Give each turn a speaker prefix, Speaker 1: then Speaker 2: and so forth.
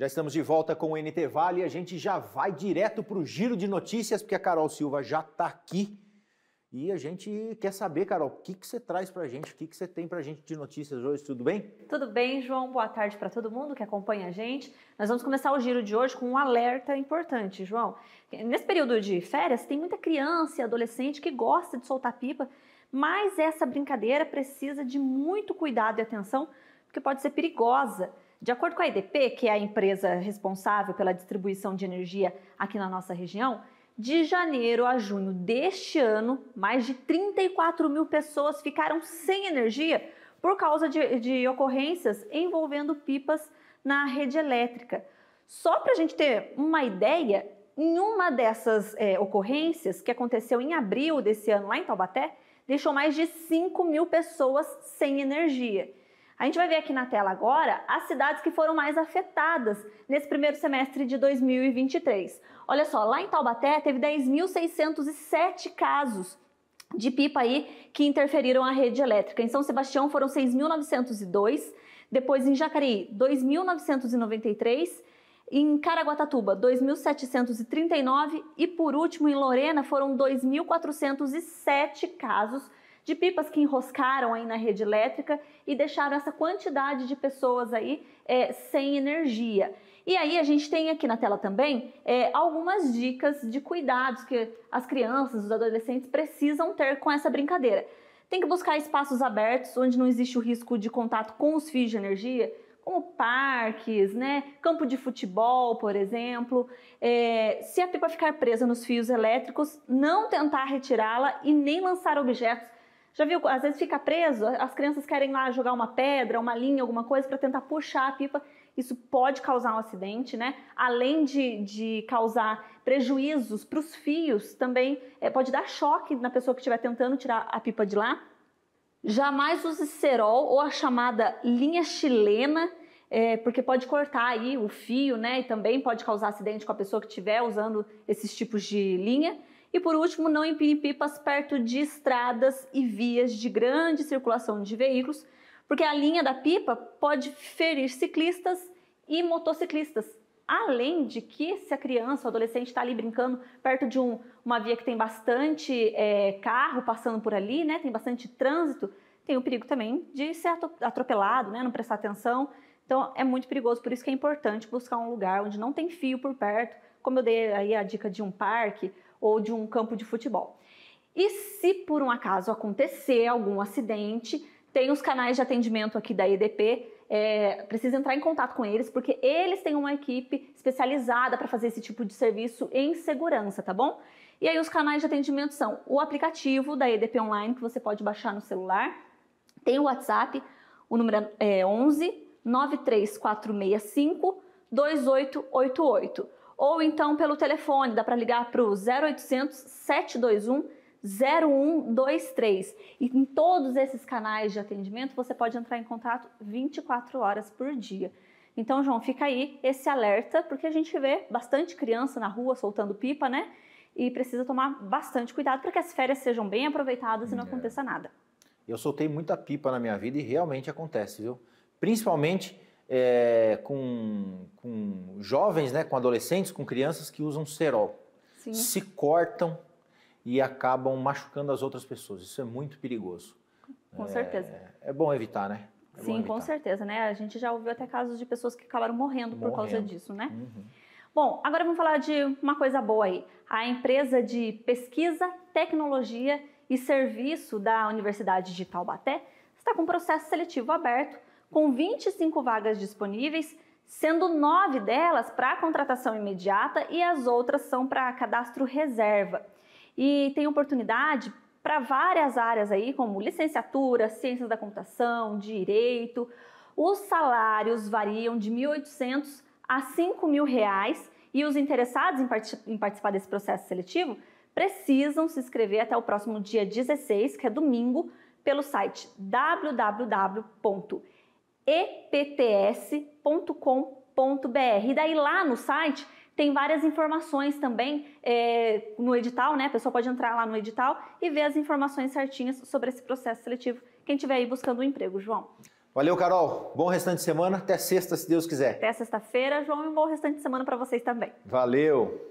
Speaker 1: Já estamos de volta com o NT Vale e a gente já vai direto para o giro de notícias, porque a Carol Silva já está aqui. E a gente quer saber, Carol, o que, que você traz para a gente, o que, que você tem para a gente de notícias hoje, tudo bem?
Speaker 2: Tudo bem, João. Boa tarde para todo mundo que acompanha a gente. Nós vamos começar o giro de hoje com um alerta importante, João. Nesse período de férias, tem muita criança e adolescente que gosta de soltar pipa, mas essa brincadeira precisa de muito cuidado e atenção, porque pode ser perigosa. De acordo com a EDP, que é a empresa responsável pela distribuição de energia aqui na nossa região, de janeiro a junho deste ano, mais de 34 mil pessoas ficaram sem energia por causa de, de ocorrências envolvendo pipas na rede elétrica. Só para a gente ter uma ideia, em uma dessas é, ocorrências que aconteceu em abril desse ano lá em Taubaté, deixou mais de 5 mil pessoas sem energia. A gente vai ver aqui na tela agora as cidades que foram mais afetadas nesse primeiro semestre de 2023. Olha só, lá em Taubaté teve 10.607 casos de pipa aí que interferiram a rede elétrica. Em São Sebastião foram 6.902, depois em Jacareí 2.993, em Caraguatatuba 2.739 e por último em Lorena foram 2.407 casos de pipas que enroscaram aí na rede elétrica e deixaram essa quantidade de pessoas aí é, sem energia. E aí a gente tem aqui na tela também é, algumas dicas de cuidados que as crianças, os adolescentes precisam ter com essa brincadeira. Tem que buscar espaços abertos onde não existe o risco de contato com os fios de energia, como parques, né? campo de futebol, por exemplo. É, se a pipa ficar presa nos fios elétricos, não tentar retirá-la e nem lançar objetos já viu? Às vezes fica preso, as crianças querem lá jogar uma pedra, uma linha, alguma coisa para tentar puxar a pipa. Isso pode causar um acidente, né? Além de, de causar prejuízos para os fios, também é, pode dar choque na pessoa que estiver tentando tirar a pipa de lá. Jamais use cerol ou a chamada linha chilena, é, porque pode cortar aí o fio, né? E também pode causar acidente com a pessoa que estiver usando esses tipos de linha. E por último, não empine pipas perto de estradas e vias de grande circulação de veículos, porque a linha da pipa pode ferir ciclistas e motociclistas. Além de que, se a criança ou adolescente está ali brincando perto de um, uma via que tem bastante é, carro passando por ali, né, tem bastante trânsito, tem o perigo também de ser atropelado, né, não prestar atenção. Então é muito perigoso, por isso que é importante buscar um lugar onde não tem fio por perto, como eu dei aí a dica de um parque ou de um campo de futebol. E se por um acaso acontecer algum acidente, tem os canais de atendimento aqui da EDP. É, precisa entrar em contato com eles, porque eles têm uma equipe especializada para fazer esse tipo de serviço em segurança, tá bom? E aí os canais de atendimento são o aplicativo da EDP Online, que você pode baixar no celular, tem o WhatsApp, o número é 11 93465 2888 ou então pelo telefone, dá para ligar para o 0800 721 0123. E em todos esses canais de atendimento você pode entrar em contato 24 horas por dia. Então, João, fica aí esse alerta, porque a gente vê bastante criança na rua soltando pipa, né? E precisa tomar bastante cuidado para que as férias sejam bem aproveitadas e não é. aconteça nada.
Speaker 1: Eu soltei muita pipa na minha vida e realmente acontece, viu? Principalmente é, com, com jovens, né, com adolescentes, com crianças que usam cerol. Sim. Se cortam e acabam machucando as outras pessoas. Isso é muito perigoso. Com é, certeza. É bom evitar, né? É Sim, evitar.
Speaker 2: com certeza, né? A gente já ouviu até casos de pessoas que acabaram morrendo, morrendo. por causa disso, né? Uhum. Bom, agora vamos falar de uma coisa boa aí. A empresa de pesquisa, tecnologia e serviço da Universidade de Taubaté está com um processo seletivo aberto com 25 vagas disponíveis, sendo nove delas para contratação imediata e as outras são para cadastro reserva. E tem oportunidade para várias áreas aí, como licenciatura, ciências da computação, direito. Os salários variam de 1.800 a 5.000 reais e os interessados em, em participar desse processo seletivo precisam se inscrever até o próximo dia 16, que é domingo, pelo site www epts.com.br. E daí lá no site tem várias informações também é, no edital, né? A pessoa pode entrar lá no edital e ver as informações certinhas sobre esse processo seletivo. Quem estiver aí buscando um emprego, João.
Speaker 1: Valeu, Carol. Bom restante de semana. Até sexta, se Deus quiser.
Speaker 2: Até sexta-feira, João, e um bom restante de semana para vocês também.
Speaker 1: Valeu.